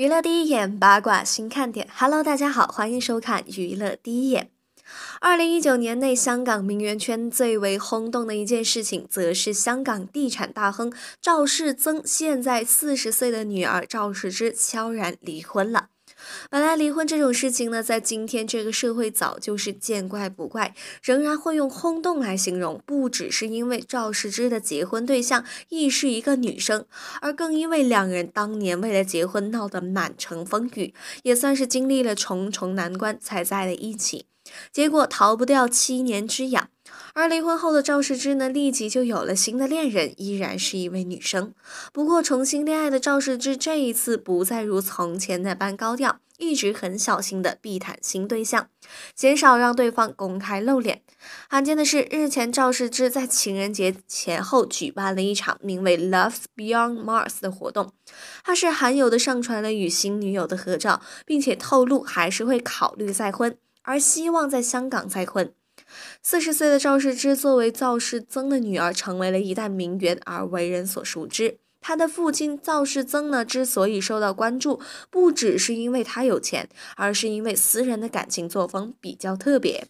娱乐第一眼，八卦新看点。Hello，大家好，欢迎收看《娱乐第一眼》。二零一九年内，香港名媛圈最为轰动的一件事情，则是香港地产大亨赵世曾现在四十岁的女儿赵世芝悄然离婚了。本来离婚这种事情呢，在今天这个社会早就是见怪不怪，仍然会用轰动来形容。不只是因为赵世之的结婚对象亦是一个女生，而更因为两人当年为了结婚闹得满城风雨，也算是经历了重重难关才在了一起。结果逃不掉七年之痒，而离婚后的赵世之呢，立即就有了新的恋人，依然是一位女生。不过重新恋爱的赵世之这一次不再如从前那般高调，一直很小心的避谈新对象，减少让对方公开露脸。罕见的是，日前赵世之在情人节前后举办了一场名为 “Love Beyond Mars” 的活动，他是罕有的上传了与新女友的合照，并且透露还是会考虑再婚。而希望在香港再混。四十岁的赵世芝作为赵世增的女儿，成为了一代名媛，而为人所熟知。她的父亲赵世增呢，之所以受到关注，不只是因为他有钱，而是因为私人的感情作风比较特别。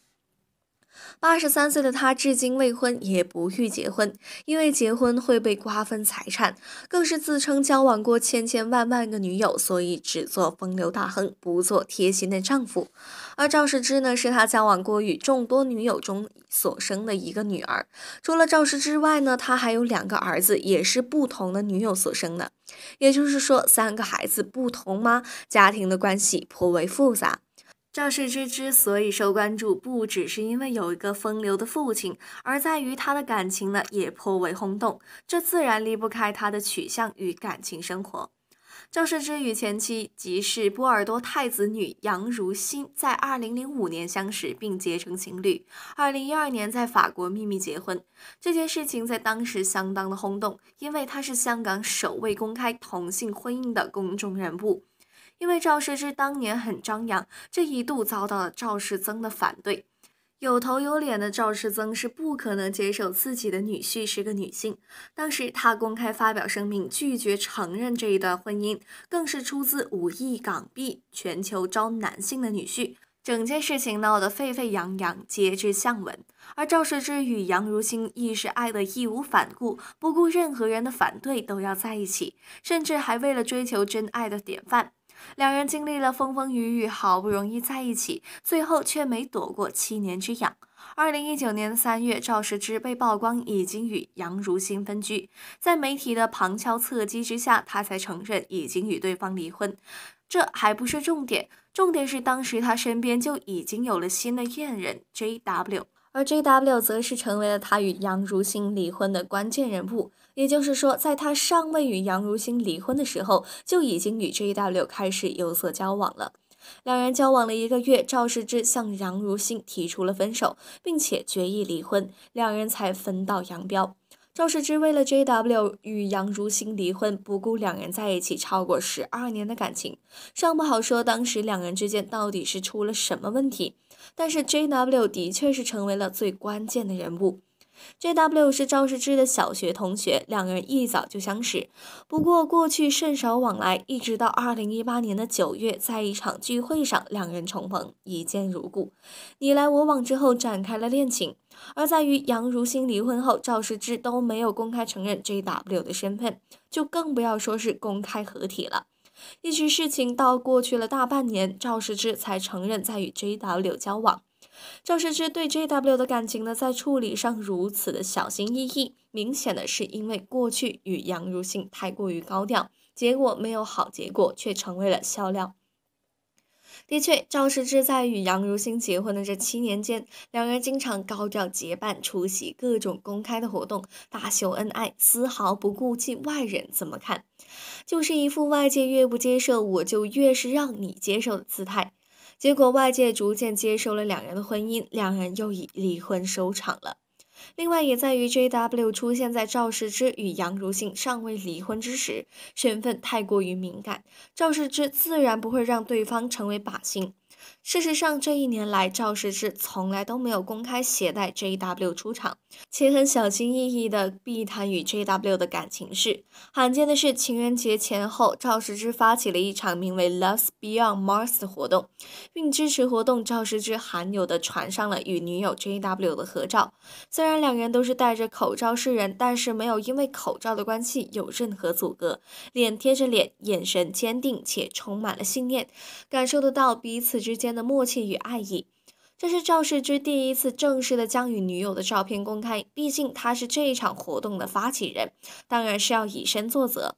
八十三岁的他至今未婚，也不欲结婚，因为结婚会被瓜分财产。更是自称交往过千千万万个女友，所以只做风流大亨，不做贴心的丈夫。而赵世之呢，是他交往过与众多女友中所生的一个女儿。除了赵氏之外呢，他还有两个儿子，也是不同的女友所生的。也就是说，三个孩子不同吗？家庭的关系颇为复杂。赵世之之所以受关注，不只是因为有一个风流的父亲，而在于他的感情呢也颇为轰动。这自然离不开他的取向与感情生活。赵世之与前妻即是波尔多太子女杨如心，在2005年相识并结成情侣，2012年在法国秘密结婚。这件事情在当时相当的轰动，因为他是香港首位公开同性婚姻的公众人物。因为赵世之当年很张扬，这一度遭到了赵世增的反对。有头有脸的赵世增是不可能接受自己的女婿是个女性。当时他公开发表声明，拒绝承认这一段婚姻，更是出资五亿港币全球招男性的女婿。整件事情闹得沸沸扬扬，皆知相闻。而赵世之与杨如馨亦是爱得义无反顾，不顾任何人的反对都要在一起，甚至还为了追求真爱的典范。两人经历了风风雨雨，好不容易在一起，最后却没躲过七年之痒。二零一九年三月，赵世之被曝光已经与杨如新分居，在媒体的旁敲侧击之下，他才承认已经与对方离婚。这还不是重点，重点是当时他身边就已经有了新的恋人 JW。而 JW 则是成为了他与杨如新离婚的关键人物，也就是说，在他尚未与杨如新离婚的时候，就已经与 JW 开始有所交往了。两人交往了一个月，赵世之向杨如新提出了分手，并且决意离婚，两人才分道扬镳。赵世之为了 J W 与杨如新离婚，不顾两人在一起超过十二年的感情，尚不好说当时两人之间到底是出了什么问题。但是 J W 的确是成为了最关键的人物。J W 是赵世芝的小学同学，两个人一早就相识，不过过去甚少往来，一直到二零一八年的九月，在一场聚会上，两人重逢，一见如故，你来我往之后，展开了恋情。而在与杨如新离婚后，赵世芝都没有公开承认 J W 的身份，就更不要说是公开合体了。一直事情到过去了大半年，赵世芝才承认在与 J W 交往。赵世之对 JW 的感情呢，在处理上如此的小心翼翼，明显的是因为过去与杨如新太过于高调，结果没有好结果，却成为了笑料。的确，赵世之在与杨如新结婚的这七年间，两人经常高调结伴出席各种公开的活动，大秀恩爱，丝毫不顾忌外人怎么看，就是一副外界越不接受，我就越是让你接受的姿态。结果外界逐渐接受了两人的婚姻，两人又以离婚收场了。另外也在于 JW 出现在赵世之与杨如馨尚未离婚之时，身份太过于敏感，赵世之自然不会让对方成为靶心。事实上，这一年来，赵世之从来都没有公开携带 JW 出场，且很小心翼翼地避谈与 JW 的感情事。罕见的是，情人节前后，赵世之发起了一场名为 “Love Beyond Mars” 的活动，并支持活动。赵世之罕有的传上了与女友 JW 的合照，虽然两人都是戴着口罩示人，但是没有因为口罩的关系有任何阻隔，脸贴着脸，眼神坚定且充满了信念，感受得到彼此之。之间的默契与爱意，这是赵世之第一次正式的将与女友的照片公开。毕竟他是这一场活动的发起人，当然是要以身作则。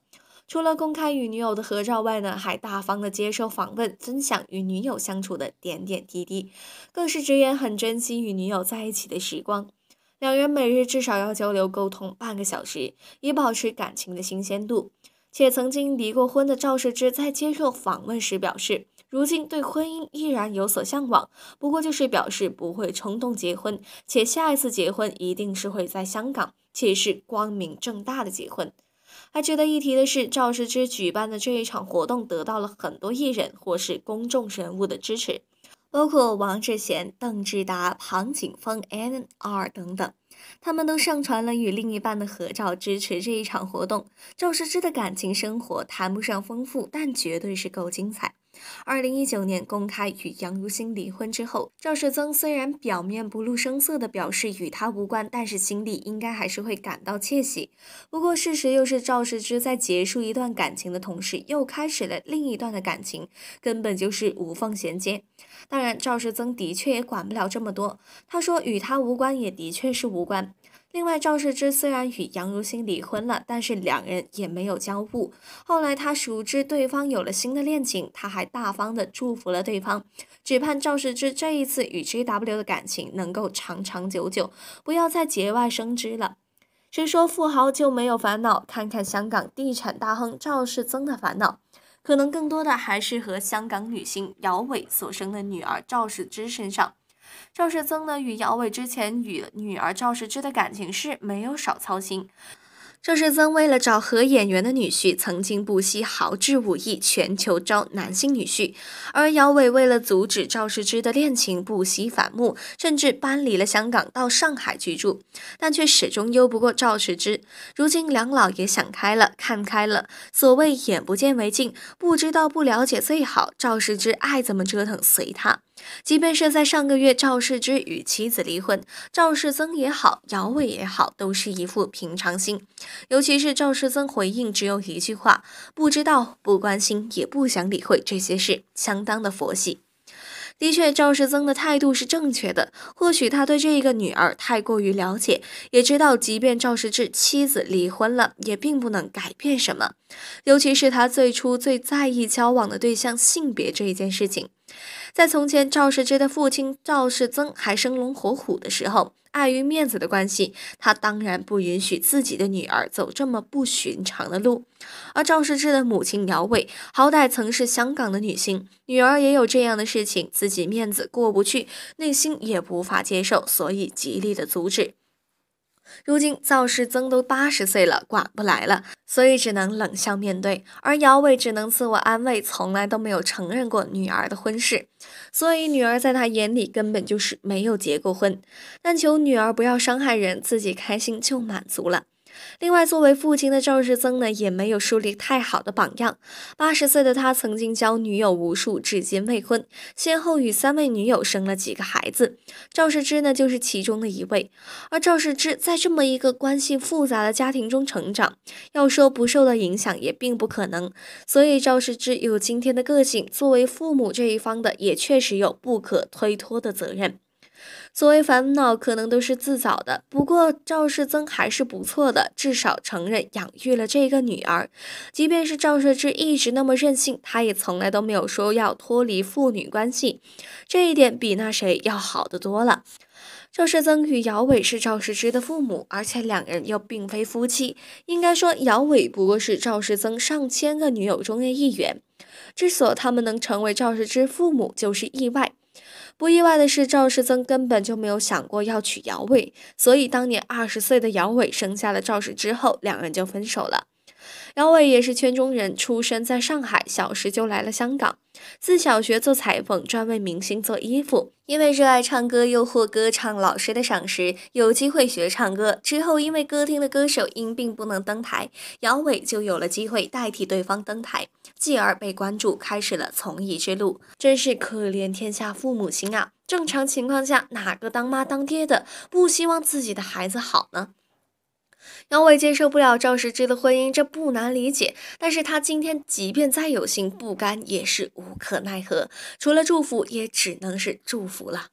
除了公开与女友的合照外呢，还大方的接受访问，分享与女友相处的点点滴滴，更是直言很珍惜与女友在一起的时光。两人每日至少要交流沟通半个小时，以保持感情的新鲜度。且曾经离过婚的赵世之在接受访问时表示。如今对婚姻依然有所向往，不过就是表示不会冲动结婚，且下一次结婚一定是会在香港，且是光明正大的结婚。还值得一提的是，赵世之举办的这一场活动得到了很多艺人或是公众人物的支持，包括王志贤、邓志达、庞景峰、N.R. 等等，他们都上传了与另一半的合照支持这一场活动。赵世之的感情生活谈不上丰富，但绝对是够精彩。二零一九年公开与杨如新离婚之后，赵世曾虽然表面不露声色的表示与他无关，但是心里应该还是会感到窃喜。不过事实又是赵世芝在结束一段感情的同时，又开始了另一段的感情，根本就是无缝衔接。当然，赵世曾的确也管不了这么多。他说与他无关，也的确是无关。另外，赵世芝虽然与杨如新离婚了，但是两人也没有交恶。后来他熟知对方有了新的恋情，他还大方的祝福了对方，只盼赵世芝这一次与 G W 的感情能够长长久久，不要再节外生枝了。谁说富豪就没有烦恼？看看香港地产大亨赵世增的烦恼，可能更多的还是和香港女星姚伟所生的女儿赵世芝身上。赵世曾呢，与姚伟之前与女儿赵世芝的感情事，没有少操心。赵世曾为了找合演员的女婿，曾经不惜豪掷武亿全球招男性女婿，而姚伟为了阻止赵世之的恋情，不惜反目，甚至搬离了香港到上海居住，但却始终优不过赵世之。如今梁老也想开了，看开了，所谓眼不见为净，不知道不了解最好。赵世之爱怎么折腾随他，即便是在上个月赵世之与妻子离婚，赵世曾也好，姚伟也好，都是一副平常心。尤其是赵世曾回应只有一句话：“不知道，不关心，也不想理会这些事，相当的佛系。”的确，赵世增的态度是正确的。或许他对这个女儿太过于了解，也知道，即便赵世志妻子离婚了，也并不能改变什么。尤其是他最初最在意交往的对象性别这一件事情。在从前，赵世志的父亲赵世增还生龙活虎的时候。碍于面子的关系，他当然不允许自己的女儿走这么不寻常的路。而赵世志的母亲姚伟，好歹曾是香港的女星，女儿也有这样的事情，自己面子过不去，内心也无法接受，所以极力的阻止。如今赵世曾都八十岁了，管不来了，所以只能冷笑面对。而姚伟只能自我安慰，从来都没有承认过女儿的婚事，所以女儿在他眼里根本就是没有结过婚。但求女儿不要伤害人，自己开心就满足了。另外，作为父亲的赵世增呢，也没有树立太好的榜样。八十岁的他曾经交女友无数，至今未婚，先后与三位女友生了几个孩子。赵世之呢，就是其中的一位。而赵世之在这么一个关系复杂的家庭中成长，要说不受到影响，也并不可能。所以，赵世之有今天的个性，作为父母这一方的，也确实有不可推脱的责任。所谓烦恼，可能都是自找的。不过赵世曾还是不错的，至少承认养育了这个女儿。即便是赵世之一直那么任性，他也从来都没有说要脱离父女关系，这一点比那谁要好得多了。赵世曾与姚伟是赵世之的父母，而且两人又并非夫妻，应该说姚伟不过是赵世曾上千个女友中的一员。之所以他们能成为赵世之父母，就是意外。不意外的是，赵世曾根本就没有想过要娶姚伟，所以当年二十岁的姚伟生下了赵氏之后，两人就分手了。姚伟也是圈中人，出生在上海，小时就来了香港。自小学做裁缝，专为明星做衣服。因为热爱唱歌，又获歌唱老师的赏识，有机会学唱歌。之后，因为歌厅的歌手因病不能登台，姚伟就有了机会代替对方登台，继而被关注，开始了从艺之路。真是可怜天下父母心啊！正常情况下，哪个当妈当爹的不希望自己的孩子好呢？杨伟接受不了赵世之的婚姻，这不难理解。但是他今天即便再有心不甘，也是无可奈何，除了祝福，也只能是祝福了。